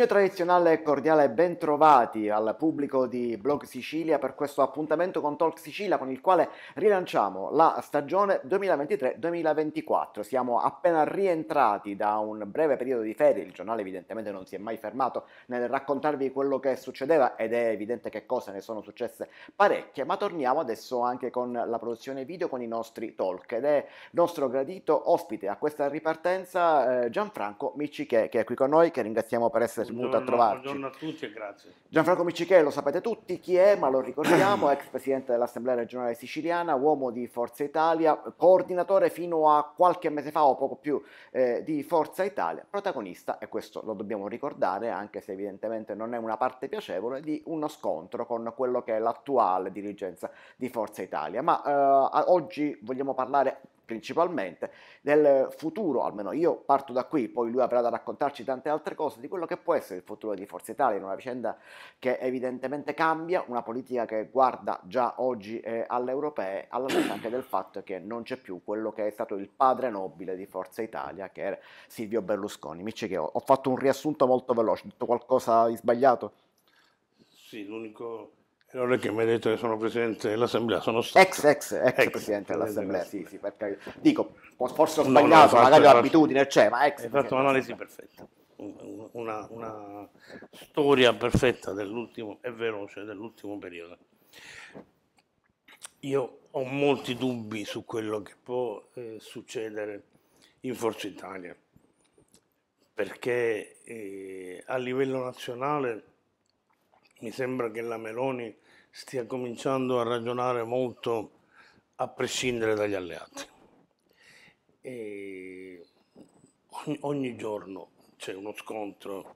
mio tradizionale e cordiale bentrovati al pubblico di Blog Sicilia per questo appuntamento con Talk Sicilia con il quale rilanciamo la stagione 2023-2024. Siamo appena rientrati da un breve periodo di ferie, il giornale evidentemente non si è mai fermato nel raccontarvi quello che succedeva ed è evidente che cose ne sono successe parecchie, ma torniamo adesso anche con la produzione video con i nostri talk ed è nostro gradito ospite a questa ripartenza eh, Gianfranco Miccichè che è qui con noi, che ringraziamo per essere venuto a trovarci. Buongiorno a tutti e grazie. Gianfranco lo sapete tutti chi è, ma lo ricordiamo, ex presidente dell'Assemblea regionale siciliana, uomo di Forza Italia, coordinatore fino a qualche mese fa o poco più eh, di Forza Italia, protagonista, e questo lo dobbiamo ricordare, anche se evidentemente non è una parte piacevole, di uno scontro con quello che è l'attuale dirigenza di Forza Italia. Ma eh, oggi vogliamo parlare principalmente, del futuro, almeno io parto da qui, poi lui avrà da raccontarci tante altre cose, di quello che può essere il futuro di Forza Italia in una vicenda che evidentemente cambia, una politica che guarda già oggi eh, alle europee, alla luce anche del fatto che non c'è più quello che è stato il padre nobile di Forza Italia, che era Silvio Berlusconi. Mi che ho fatto un riassunto molto veloce, ho detto qualcosa di sbagliato? Sì, l'unico non che mi hai detto che sono presidente dell'assemblea, sono stato. Ex, ex, ex, ex presidente dell'assemblea, sì, sì, perché dico, forse ho no, sbagliato, esatto, magari esatto. l'abitudine c'è, ma ex. Hai fatto un'analisi perfetta, una, una, storia perfetta dell'ultimo, e veloce, dell'ultimo periodo. Io ho molti dubbi su quello che può eh, succedere in Forza Italia, perché eh, a livello nazionale mi sembra che la Meloni stia cominciando a ragionare molto a prescindere dagli alleati. Ogni, ogni, giorno c'è uno scontro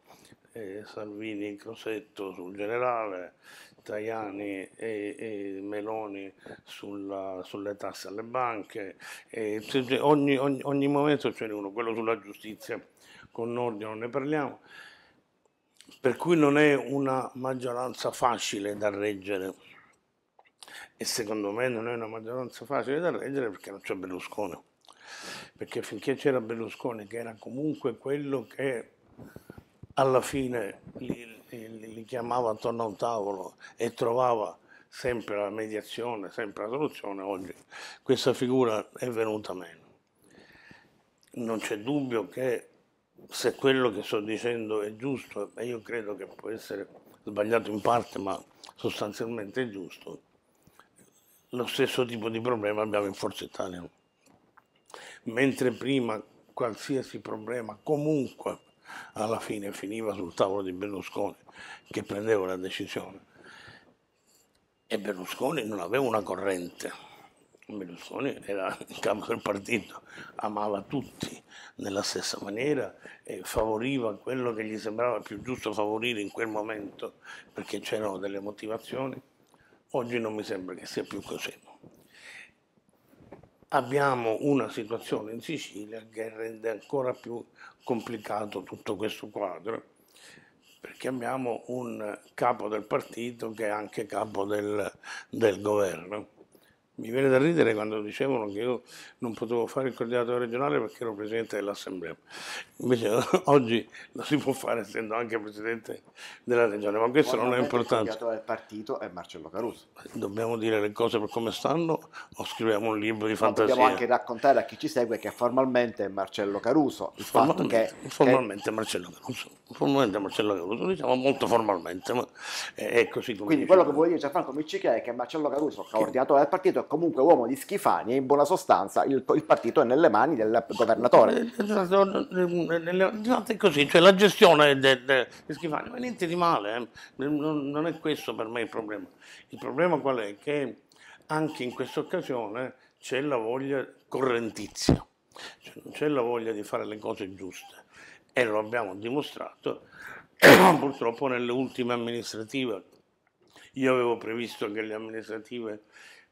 eh, Salvini e Crosetto sul generale, Tajani e, e Meloni sulla, sulle tasse alle banche, e, ogni, ogni, ogni momento ce n'è uno, quello sulla giustizia con Nordio non ne parliamo per cui non è una maggioranza facile da reggere. E secondo me non è una maggioranza facile da reggere perché non c'è Berlusconi. Perché finché c'era Berlusconi, che era comunque quello che alla fine li, li, li chiamava attorno a un tavolo e trovava sempre la mediazione, sempre la soluzione, oggi questa figura è venuta meno. Non c'è dubbio che se quello che sto dicendo è giusto, e io credo che può essere sbagliato in parte, ma sostanzialmente è giusto, lo stesso tipo di problema abbiamo in Forza Italia. Mentre prima qualsiasi problema comunque alla fine finiva sul tavolo di Berlusconi che prendeva la decisione e Berlusconi non aveva una corrente Berlusconi era in capo del partito, amava tutti nella stessa maniera e favoriva quello che gli sembrava più giusto favorire in quel momento perché c'erano delle motivazioni. Oggi non mi sembra che sia più così. Abbiamo una situazione in Sicilia che rende ancora più complicato tutto questo quadro perché abbiamo un capo del partito che è anche capo del, del governo mi viene da ridere quando dicevano che io non potevo fare il coordinatore regionale perché ero presidente dell'Assemblea. Invece oggi lo si può fare essendo anche presidente della regione, ma questo non è importante. Il coordinatore del partito è Marcello Caruso. Dobbiamo dire le cose per come stanno o scriviamo un libro di fantasia? dobbiamo anche raccontare a chi ci segue che formalmente è Marcello Caruso. Il formalmente, fatto che, formalmente che... Marcello Caruso. Formalmente Marcello Caruso, diciamo molto formalmente, ma è così come Quindi dicevo. quello che vuol dire Gianfranco Miccichia è che Marcello Caruso, coordinatore del partito, comunque uomo di Schifani e in buona sostanza il, il partito è nelle mani del governatore. Esatto, è così, cioè la gestione di Schifani, ma niente di male, eh. non, non, è questo per me il problema. Il problema qual è? Che anche in questa occasione c'è la voglia correntizia, cioè non c'è la voglia di fare le cose giuste e lo abbiamo dimostrato purtroppo nelle ultime amministrative. Io avevo previsto che le amministrative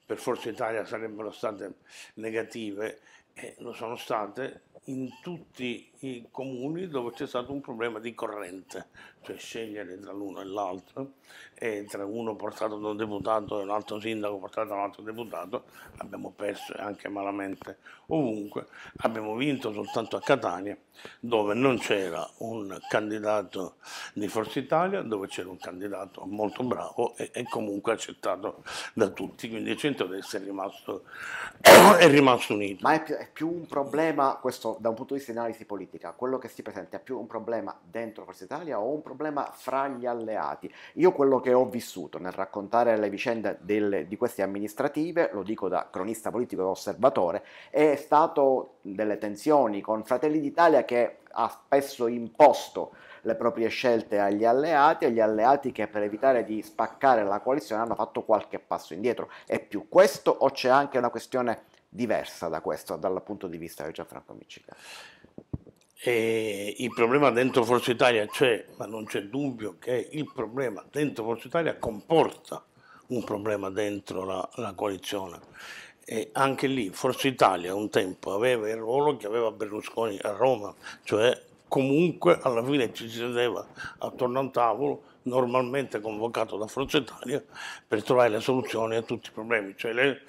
per Forza Italia sarebbero state negative e lo sono state in tutti i comuni dove c'è stato un problema di corrente, cioè scegliere tra l'uno e l'altro, e tra uno portato da un deputato e un altro sindaco portato da un altro deputato, abbiamo perso anche malamente ovunque, abbiamo vinto soltanto a Catania, dove non c'era un candidato di Forza Italia, dove c'era un candidato molto bravo e, e, comunque accettato da tutti, quindi il centrodestra è rimasto, è rimasto unito. Ma è più, è più un problema questo da un punto di vista di analisi politica politica, quello che si presenta è più un problema dentro Forza Italia o un problema fra gli alleati. Io quello che ho vissuto nel raccontare le vicende del, di queste amministrative, lo dico da cronista politico e osservatore, è stato delle tensioni con Fratelli d'Italia che ha spesso imposto le proprie scelte agli alleati e gli alleati che per evitare di spaccare la coalizione hanno fatto qualche passo indietro. È più questo o c'è anche una questione diversa da questo dal punto di vista di Gianfranco Miccica? E il problema dentro Forza Italia c'è, ma non c'è dubbio che il problema dentro Forza Italia comporta un problema dentro la, la coalizione. E anche lì Forza Italia un tempo aveva il ruolo che aveva Berlusconi a Roma, cioè comunque alla fine ci si sedeva attorno a un tavolo normalmente convocato da Forza Italia per trovare le soluzioni a tutti i problemi. Cioè le,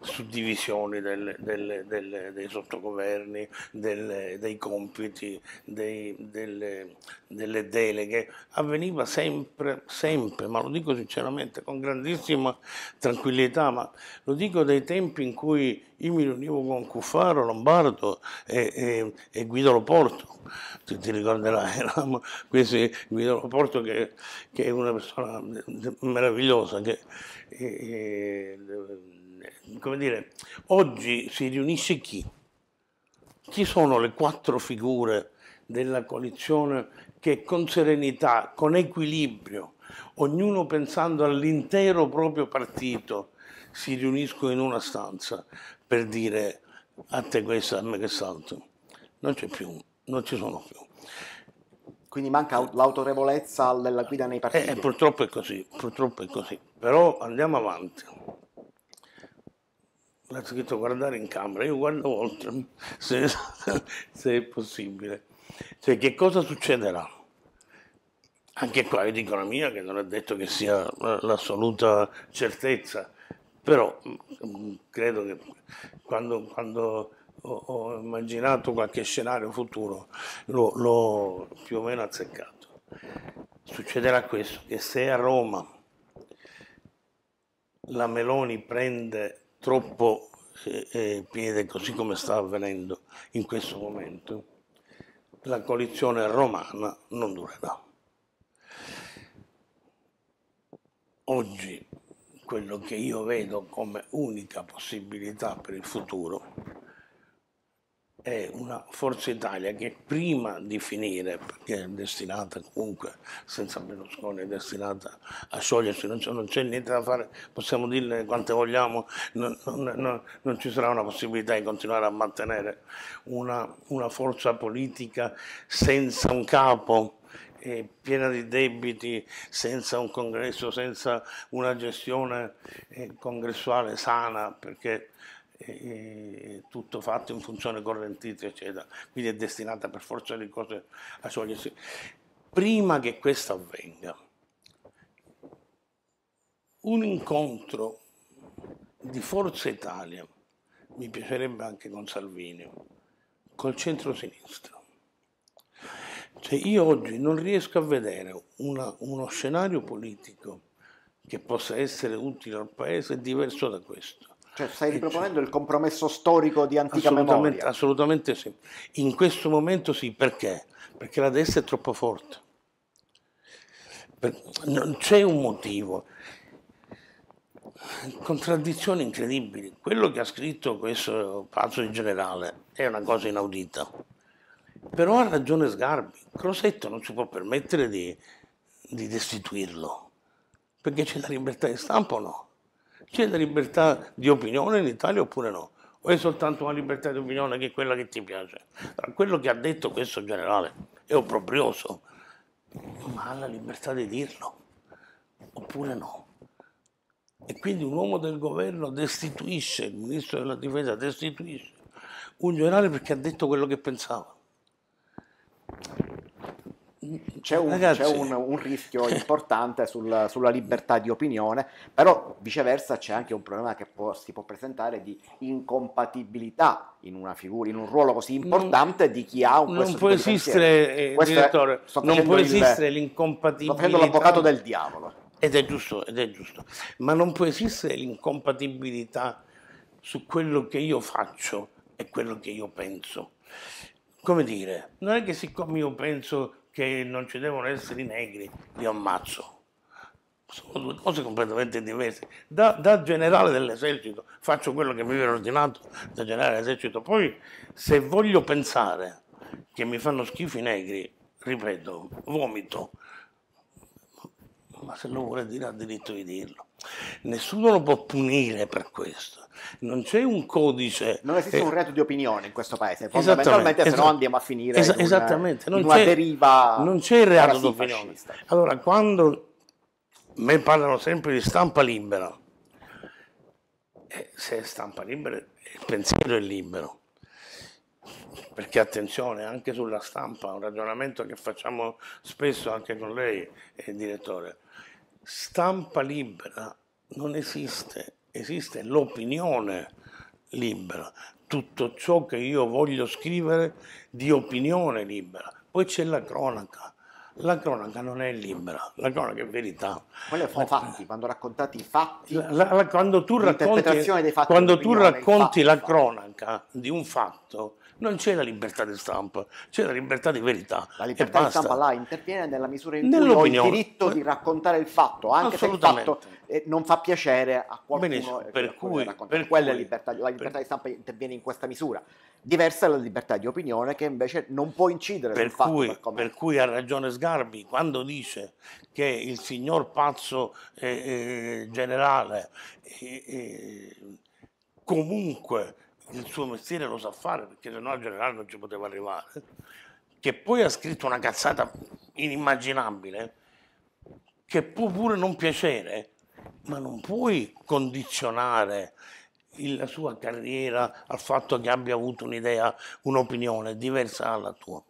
suddivisioni delle, delle, delle, dei sottogoverni, dei compiti, dei, delle, deleghe, avveniva sempre, sempre, ma lo dico sinceramente con grandissima tranquillità, ma lo dico dei tempi in cui io mi riunivo con Cuffaro, Lombardo e, e, e Guido Loporto, tu ti ricorderai, no? Questi, Guido Loporto che, che, è una persona meravigliosa, che, e, come dire, oggi si riunisce chi? Chi sono le quattro figure della coalizione che con serenità, con equilibrio, ognuno pensando all'intero proprio partito, si riuniscono in una stanza per dire a te questo, a me quest'altro. Non c'è più, non ci sono più. Quindi manca l'autorevolezza della guida nei eh, partiti. Eh, purtroppo è così, purtroppo è così. Però andiamo avanti l'ha scritto guardare in camera, io guardo oltre, se, se è possibile. Cioè, che cosa succederà? Anche qua io dico la mia, che non è detto che sia eh, l'assoluta certezza, però mm, mm, credo che quando, quando ho, ho, immaginato qualche scenario futuro l'ho più o meno azzeccato. Succederà questo, che se a Roma la Meloni prende troppo eh, eh, piede così come sta avvenendo in questo momento, la coalizione romana non durerà. Oggi quello che io vedo come unica possibilità per il futuro è una Forza Italia che prima di finire, perché è destinata comunque, senza Berlusconi, è destinata a sciogliersi, non c'è, niente da fare, possiamo dirle quante vogliamo, non, non, non, non, ci sarà una possibilità di continuare a mantenere una, una forza politica senza un capo eh, piena di debiti, senza un congresso, senza una gestione eh, congressuale sana, perché eh, tutto fatto in funzione correntizia, eccetera, quindi è destinata per forza di cose a sciogliersi. Prima che questo avvenga, un incontro di Forza Italia, mi piacerebbe anche con Salvini, col centro-sinistra. Cioè io oggi non riesco a vedere una, uno scenario politico che possa essere utile al Paese diverso da questo. Cioè stai eh, certo. riproponendo il compromesso storico di antica assolutamente, memoria? Assolutamente sì. In questo momento sì, perché? Perché la destra è troppo forte. Per, non c'è un motivo. Contraddizioni incredibili. Quello che ha scritto questo pazzo in generale è una cosa inaudita. Però ha ragione Sgarbi. Crosetto non si può permettere di, di destituirlo. Perché c'è la libertà di stampa o no? c'è la libertà di opinione in Italia oppure no? O è soltanto una libertà di opinione che è quella che ti piace? Quello che ha detto questo generale è opprobrioso, ma ha la libertà di dirlo oppure no? E quindi un uomo del governo destituisce, il ministro della difesa destituisce un generale perché ha detto quello che pensava c'è, un, Ragazzi... c'è un, un rischio importante sul, sulla libertà di opinione, però viceversa c'è anche un problema che può, si può presentare di incompatibilità in una figura, in un ruolo così mm. importante di chi ha un non può esistere, eh, direttore, è, non può esistere il, l'incompatibilità. Sto facendo l'avvocato del diavolo. Ed è giusto, ed è giusto. Ma non può esistere l'incompatibilità su quello che io faccio e quello che io penso. Come dire, non è che siccome io penso che non ci devono essere i negri, li ammazzo. Sono due cose completamente diverse. Da, da generale dell'esercito faccio quello che mi viene ordinato da generale dell'esercito, poi se voglio pensare che mi fanno schifo i negri, ripeto, vomito, ma se lo vuole dire ha diritto di dirlo. Nessuno lo può punire per questo. Non c'è un codice. Non esiste eh, un reato di opinione in questo paese, fondamentalmente, se no andiamo a finire es- in una, esattamente. Non in una c'è, deriva. Non c'è il reato di opinione. Allora, quando me parlano sempre di stampa libera, eh, se è stampa libera, il pensiero è libero. Perché attenzione, anche sulla stampa, un ragionamento che facciamo spesso anche con lei, eh, direttore stampa libera non esiste, esiste l'opinione libera, tutto ciò che io voglio scrivere di opinione libera. Poi c'è la cronaca, la cronaca non è libera, la cronaca è verità. Quelli sono fatti, quando raccontati i fatti, la, la, la, quando tu racconti, dei fatti quando tu racconti la cronaca di un fatto, non c'è la libertà di stampa, c'è la libertà di verità. La libertà di stampa là interviene nella misura in cui ho il diritto di raccontare il fatto, anche se il fatto non fa piacere a qualcuno. Benissimo, per cui, per Quella cui, libertà, la libertà per... di stampa interviene in questa misura. Diversa la libertà di opinione che invece non può incidere per sul fatto cui, Per, per, cui ha ragione Sgarbi quando dice che il signor pazzo eh, eh, generale eh, eh comunque il suo mestiere lo sa fare perché se no al generale non ci poteva arrivare, che poi ha scritto una cazzata inimmaginabile, che può pure non piacere, ma non puoi condizionare la sua carriera al fatto che abbia avuto un'idea, un'opinione diversa dalla tua.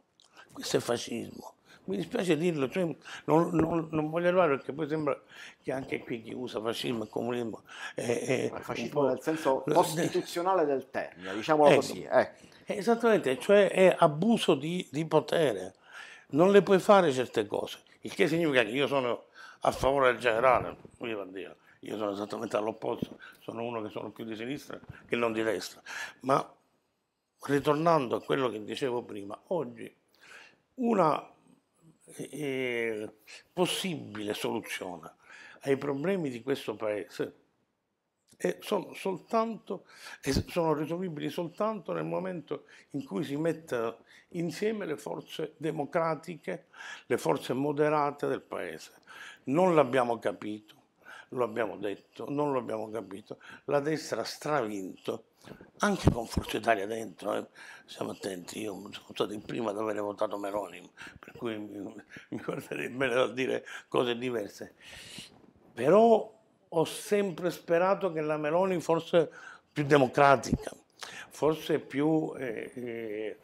Questo è fascismo. Mi dispiace dirlo, cioè, non, non, non, voglio arrivare perché poi sembra che anche qui chi usa fascismo e comunismo è... è fascismo nel senso costituzionale del termine, diciamolo ecco, così. Eh. Esattamente, cioè è abuso di, di potere. Non le puoi fare certe cose, il che significa che io sono a favore del generale, mi va a dire io sono esattamente all'opposto, sono uno che sono più di sinistra che non di destra, ma ritornando a quello che dicevo prima, oggi una eh, possibile soluzione ai problemi di questo paese sono, soltanto, sono risolvibili soltanto nel momento in cui si mettono insieme le forze democratiche, le forze moderate del paese. Non l'abbiamo capito, lo abbiamo detto, non lo abbiamo capito, la destra ha stravinto, anche con Forza Italia dentro, eh. siamo attenti, io sono stato il primo ad avere votato Meroni, per cui mi, mi guarderei bene da dire cose diverse, però ho sempre sperato che la Meroni fosse più democratica, forse più, eh, eh,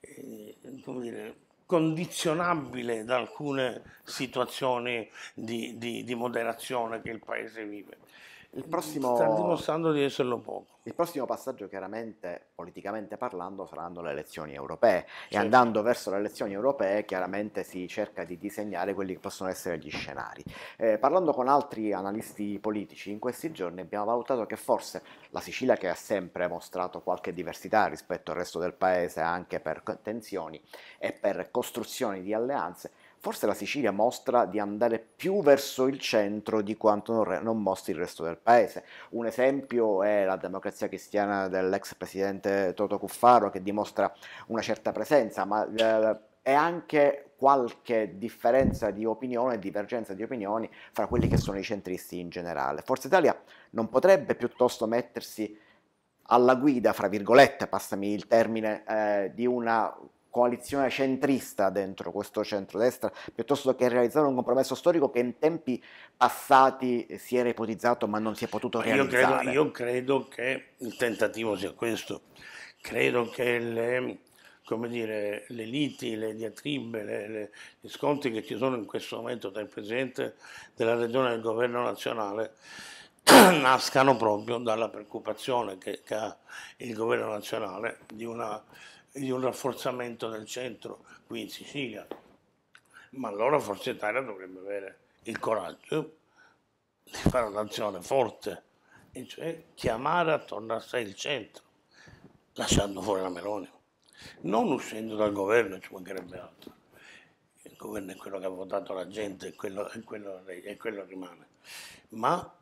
eh, come dire, condizionabile da alcune situazioni di, di, di moderazione che il Paese vive il prossimo... Sta dimostrando di esserlo poco. Il prossimo passaggio, chiaramente, politicamente parlando, saranno le elezioni europee. Certo. E andando verso le elezioni europee, chiaramente si cerca di disegnare quelli che possono essere gli scenari. Eh, parlando con altri analisti politici, in questi giorni abbiamo valutato che forse la Sicilia, che ha sempre mostrato qualche diversità rispetto al resto del paese, anche per tensioni e per costruzioni di alleanze, forse la Sicilia mostra di andare più verso il centro di quanto non, re- non mostri il resto del paese. Un esempio è la democrazia cristiana dell'ex presidente Toto Cuffaro che dimostra una certa presenza, ma eh, è anche qualche differenza di opinione, divergenza di opinioni fra quelli che sono i centristi in generale. Forse Italia non potrebbe piuttosto mettersi alla guida, fra virgolette, passami il termine, eh, di una coalizione centrista dentro questo centrodestra, piuttosto che realizzare un compromesso storico che in tempi passati si era ipotizzato ma non si è potuto realizzare. Io credo, io credo che il tentativo sia questo, credo che le, dire, le liti, le diatribe, le, le, gli scontri che ci sono in questo momento tra il Presidente della Regione e il Governo nazionale nascano proprio dalla preoccupazione che, che, ha il governo nazionale di, una, di un rafforzamento del centro qui in Sicilia. Ma allora Forza Italia dovrebbe avere il coraggio di fare un'azione forte, e cioè chiamare attorno a sé il centro, lasciando fuori la Meloni, non uscendo dal governo, ci mancherebbe altro. Il governo è quello che ha votato la gente e quello, quello, quello rimane. Ma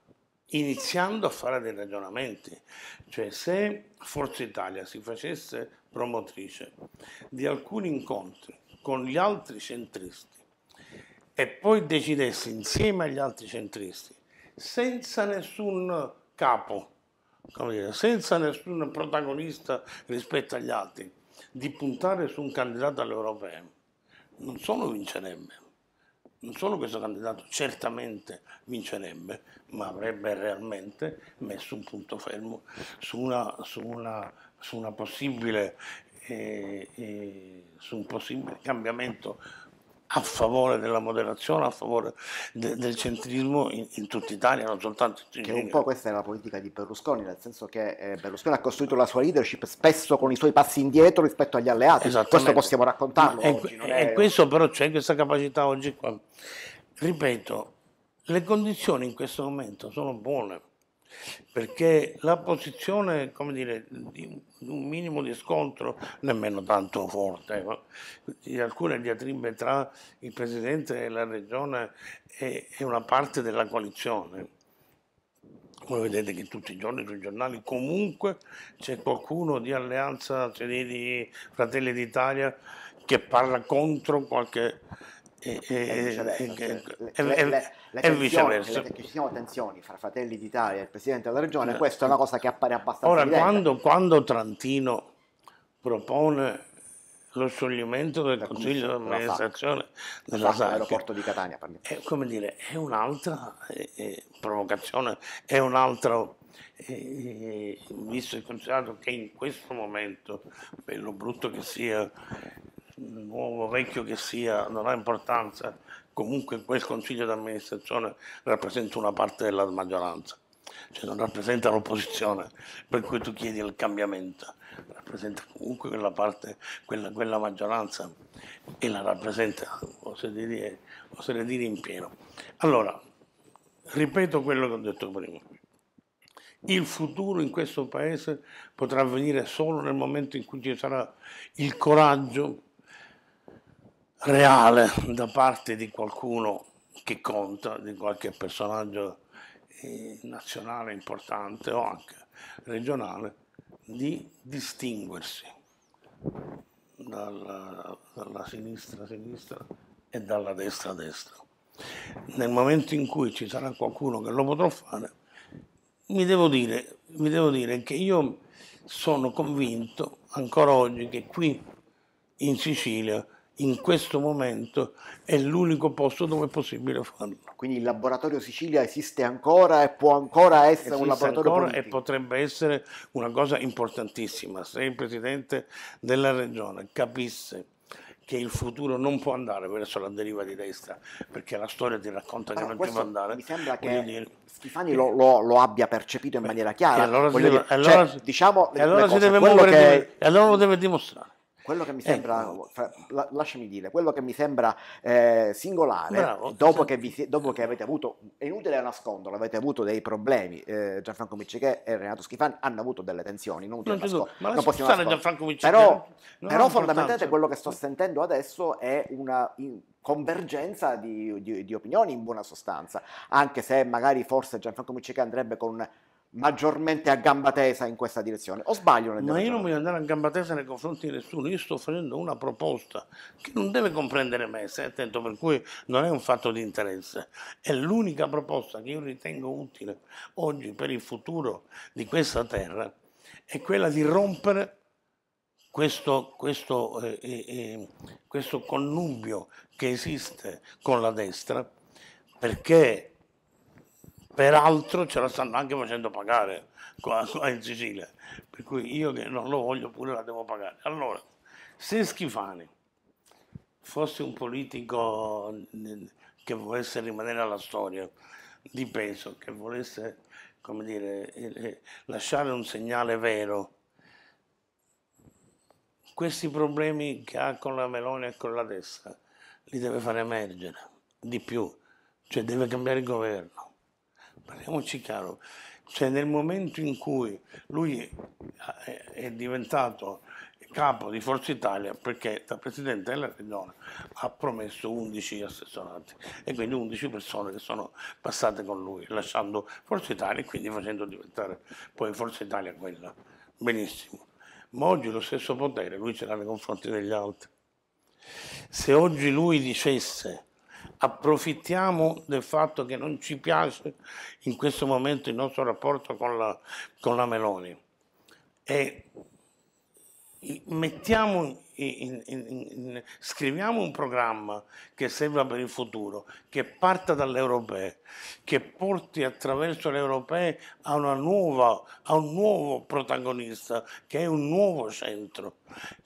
iniziando a fare dei ragionamenti. Cioè se Forza Italia si facesse promotrice di alcuni incontri con gli altri centristi e poi decidesse insieme agli altri centristi, senza nessun capo, dire, senza nessun protagonista rispetto agli altri, di puntare su un candidato all'europeo, non solo vincerebbe, non solo questo candidato certamente vincerebbe, ma avrebbe realmente messo un punto fermo su, una, su, una, su, una eh, eh, su un possibile cambiamento a favore della moderazione, a favore de, del centrismo in, in, tutta Italia, non soltanto in Che un po' questa è la politica di Berlusconi, nel senso che eh, Berlusconi ha costruito la sua leadership spesso con i suoi passi indietro rispetto agli alleati, questo possiamo raccontarlo. E, oggi, e è... questo però c'è questa capacità oggi qua. Ripeto, le condizioni in questo momento sono buone perché la posizione, come dire, di un minimo di scontro, nemmeno tanto forte, di alcune diatribe tra il Presidente e la Regione e, una parte della coalizione. Come vedete che tutti i giorni sui giornali comunque c'è qualcuno di Alleanza, cioè di Fratelli d'Italia, che parla contro qualche e, viceversa. Ci cioè, sono tensioni fra Fratelli d'Italia e il Presidente della Regione, eh. questa è una cosa che appare abbastanza Ora, quando, quando, Trantino propone lo scioglimento del Consiglio di amministrazione della SAC, l'aeroporto di Catania, è, eh, come dire, è un'altra eh, eh provocazione, è un'altra eh, eh, visto e considerato che in questo momento, per lo brutto che sia nuovo vecchio che sia, non ha importanza, comunque quel consiglio di amministrazione rappresenta una parte della maggioranza, cioè non rappresenta l'opposizione, per cui tu chiedi il cambiamento, rappresenta comunque quella parte, quella, quella maggioranza e la rappresenta, oserei dire, oserei dire in pieno. Allora, ripeto quello che ho detto prima. Il futuro in questo paese potrà avvenire solo nel momento in cui ci sarà il coraggio reale da parte di qualcuno che conta, di qualche personaggio eh, nazionale importante o anche regionale, di distinguersi dalla, dalla sinistra sinistra e dalla destra destra. Nel momento in cui ci sarà qualcuno che lo potrà fare, mi devo dire, mi devo dire che io sono convinto ancora oggi che qui in Sicilia in questo momento è l'unico posto dove è possibile farlo. Quindi il laboratorio Sicilia esiste ancora e può ancora essere esiste un laboratorio ancora politico. e potrebbe essere una cosa importantissima se il presidente della regione capisse che il futuro non può andare verso la deriva di destra, perché la storia ti racconta allora, che non ci può andare. Mi sembra che dire, Schifani che... Lo, lo, lo, abbia percepito in maniera chiara. E allora, si deve, muovere, e allora lo deve dimostrare quello che mi ecco. sembra, ecco. fra, la, lasciami dire, quello che mi sembra eh, singolare, Bravo, dopo, che vi, dopo, che avete avuto, è inutile nasconderlo, avete avuto dei problemi, eh, Gianfranco Micicchè e Renato Schifani hanno avuto delle tensioni, non, non, nascond- ma non possiamo stare nascondere, però, però fondamentalmente quello che sto sentendo adesso è una... In, convergenza di, di, di, opinioni in buona sostanza, anche se magari forse Gianfranco Micicchè andrebbe con maggiormente a gamba tesa in questa direzione. O sbaglio? Ma io non voglio andare a gamba tesa nei confronti di nessuno, io sto offrendo una proposta che non deve comprendere me, stai attento, per cui non è un fatto di interesse. È l'unica proposta che io ritengo utile oggi per il futuro di questa terra, è quella di rompere questo, questo, eh, eh, eh questo connubio che esiste con la destra, perché peraltro ce la stanno anche facendo pagare qua, qua in Sicilia, per cui io che non lo voglio pure la devo pagare. Allora, se Schifani fosse un politico che volesse rimanere alla storia di peso, che volesse come dire, eh, eh, lasciare un segnale vero, questi problemi che ha con la Meloni e con la destra li deve far emergere di più, cioè deve cambiare il governo parliamoci chiaro, cioè nel momento in cui lui è diventato capo di Forza Italia perché da Presidente della Regione ha promesso 11 assessorati e quindi 11 persone che sono passate con lui, lasciando Forza Italia e quindi facendo diventare poi Forza Italia quella. Benissimo. Ma oggi lo stesso potere lui ce l'ha nei confronti degli altri. Se oggi lui dicesse approfittiamo del fatto che non ci piace in questo momento il nostro rapporto con la, con la Meloni e mettiamo in, in, in, scriviamo un programma che serva per il futuro, che parta dalle europee, che porti attraverso le europee a, nuova, a un nuovo protagonista, che è un nuovo centro,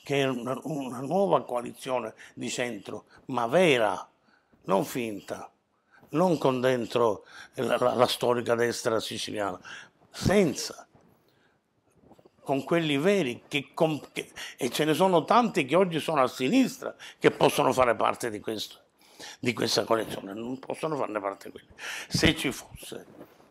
che è una, una nuova coalizione di centro, ma vera, non finta, non con dentro la, la, la storica destra siciliana, senza, con quelli veri, che, che, e ce ne sono tanti che oggi sono a sinistra che possono fare parte di, questo, di questa collezione, non possono farne parte quelli. Se ci fosse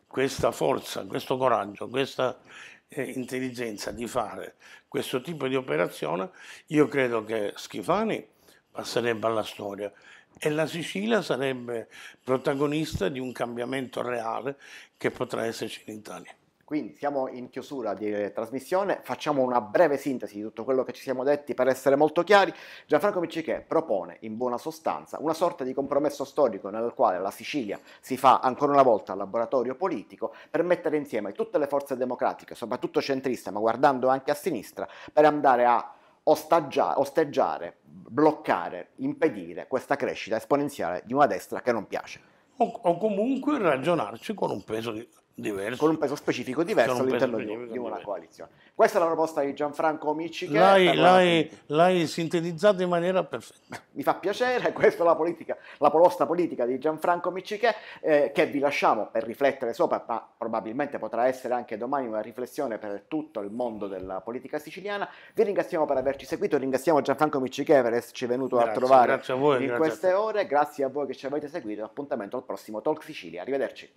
questa forza, questo coraggio, questa eh, intelligenza di fare questo tipo di operazione, io credo che Schifani passerebbe alla storia e la Sicilia sarebbe protagonista di un cambiamento reale che potrà esserci in Italia. Quindi siamo in chiusura di trasmissione, facciamo una breve sintesi di tutto quello che ci siamo detti per essere molto chiari. Gianfranco Micicchè propone in buona sostanza una sorta di compromesso storico nel quale la Sicilia si fa ancora una volta laboratorio politico per mettere insieme tutte le forze democratiche, soprattutto centriste, ma guardando anche a sinistra, per andare a osteggiare, bloccare, impedire questa crescita esponenziale di una destra che non piace. O, o comunque ragionarci con un peso di Diverso. con un peso specifico diverso peso all'interno specifico di, una coalizione. Questa è la proposta di Gianfranco Micci. l'hai, l'hai, l'hai sintetizzata in maniera perfetta. Mi fa piacere, questa è la, politica, la proposta politica di Gianfranco Miccichè eh, che vi lasciamo per riflettere sopra, ma probabilmente potrà essere anche domani una riflessione per tutto il mondo della politica siciliana. Vi ringraziamo per averci seguito, ringraziamo Gianfranco Miccichè per esserci venuto grazie, a trovare a voi, in queste ore, grazie a voi che ci avete seguito, appuntamento al prossimo Talk Sicilia, arrivederci.